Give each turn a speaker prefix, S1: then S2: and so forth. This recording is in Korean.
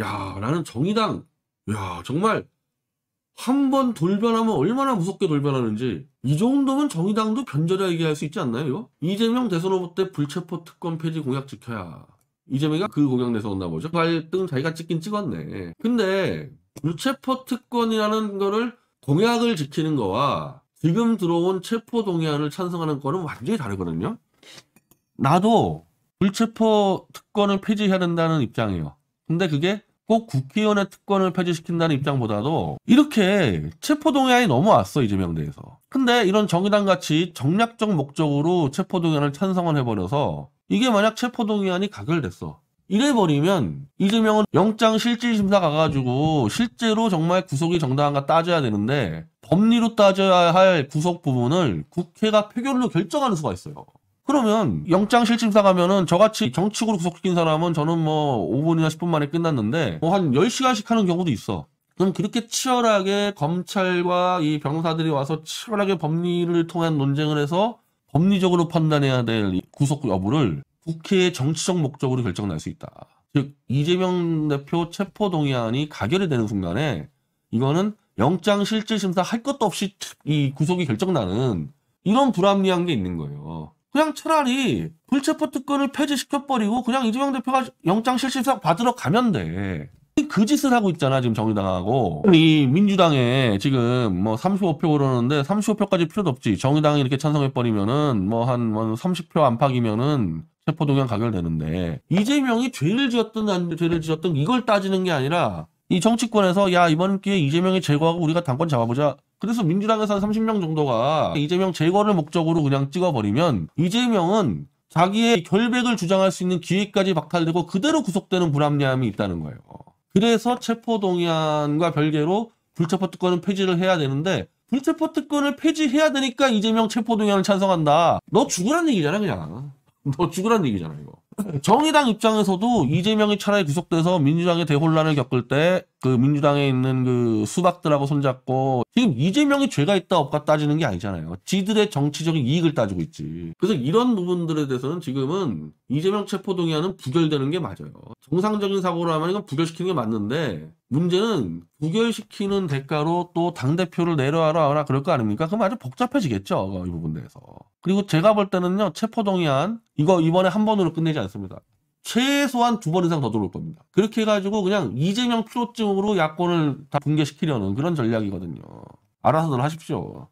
S1: 야, 나는 정의당, 야, 정말 한 번 돌변하면 얼마나 무섭게 돌변하는지 이 정도면 정의당도 변절이라 얘기할 수 있지 않나요? 이거? 이재명 대선 후보 때 불체포 특권 폐지 공약 지켜야 이재명이 그 공약 내서온나 보죠. 갈등 자기가 찍긴 찍었네. 근데 불체포 특권이라는 거를 공약을 지키는 거와 지금 들어온 체포 동의안을 찬성하는 거는 완전히 다르거든요. 나도 불체포 특권을 폐지해야 된다는 입장이에요. 근데 그게 꼭 국회의원의 특권을 폐지시킨다는 입장보다도 이렇게 체포동의안이 넘어왔어 이재명 대에서 근데 이런 정의당 같이 정략적 목적으로 체포동의안을 찬성을 해버려서 이게 만약 체포동의안이 가결됐어 이래버리면 이재명은 영장 실질심사 가가지고 실제로 정말 구속이 정당한가 따져야 되는데 법리로 따져야 할 구속 부분을 국회가 표결로 결정하는 수가 있어요. 그러면 영장 실질사가면은 저같이 정치적으로 구속시킨 사람은 저는 뭐 5분이나 10분 만에 끝났는데 뭐 한 10시간씩 하는 경우도 있어. 그럼 그렇게 치열하게 검찰과 이 변호사들이 와서 치열하게 법리를 통한 논쟁을 해서 법리적으로 판단해야 될 구속 여부를 국회의 정치적 목적으로 결정날 수 있다. 즉 이재명 대표 체포 동의안이 가결이 되는 순간에 이거는 영장 실질 심사 할 것도 없이 이 구속이 결정나는 이런 불합리한 게 있는 거예요. 그냥 차라리 불체포 특권을 폐지시켜버리고 그냥 이재명 대표가 영장 실질상 받으러 가면 돼. 그 짓을 하고 있잖아 지금 정의당하고 이 민주당에 지금 뭐 35표 그러는데 35표까지 필요도 없지 정의당이 이렇게 찬성해버리면은 뭐 한 뭐 30표 뭐 안팎이면은 체포동향 가결되는데 이재명이 죄를 지었든 안 죄를 지었든 이걸 따지는 게 아니라 이 정치권에서 야 이번 기회에 이재명이 제거하고 우리가 당권 잡아보자 그래서 민주당에서 한 30명 정도가 이재명 제거를 목적으로 그냥 찍어버리면 이재명은 자기의 결백을 주장할 수 있는 기회까지 박탈되고 그대로 구속되는 불합리함이 있다는 거예요. 그래서 체포동의안과 별개로 불체포특권은 폐지를 해야 되는데 불체포특권을 폐지해야 되니까 이재명 체포동의안을 찬성한다. 너 죽으란 얘기잖아 그냥. 너 죽으란 얘기잖아 이거. 정의당 입장에서도 이재명이 차라리 구속돼서 민주당의 대혼란을 겪을 때그 민주당에 있는 그 수박들하고 손잡고 지금 이재명이 죄가 있다 없다 따지는 게 아니잖아요. 지들의 정치적인 이익을 따지고 있지. 그래서 이런 부분들에 대해서는 지금은 이재명 체포동의안은 부결되는 게 맞아요. 정상적인 사고로 하면 이건 부결시키는 게 맞는데 문제는 부결시키는 대가로 또 당대표를 내려와라 하라 그럴 거 아닙니까? 그럼 아주 복잡해지겠죠. 이 부분 에서 대해 그리고 제가 볼 때는요. 체포동의안 이거 이번에 한 번으로 끝내지 않습니다. 최소한 두 번 이상 더 들어올 겁니다. 그렇게 해가지고 그냥 이재명 피로증으로 야권을 다 붕괴시키려는 그런 전략이거든요. 알아서들 하십시오.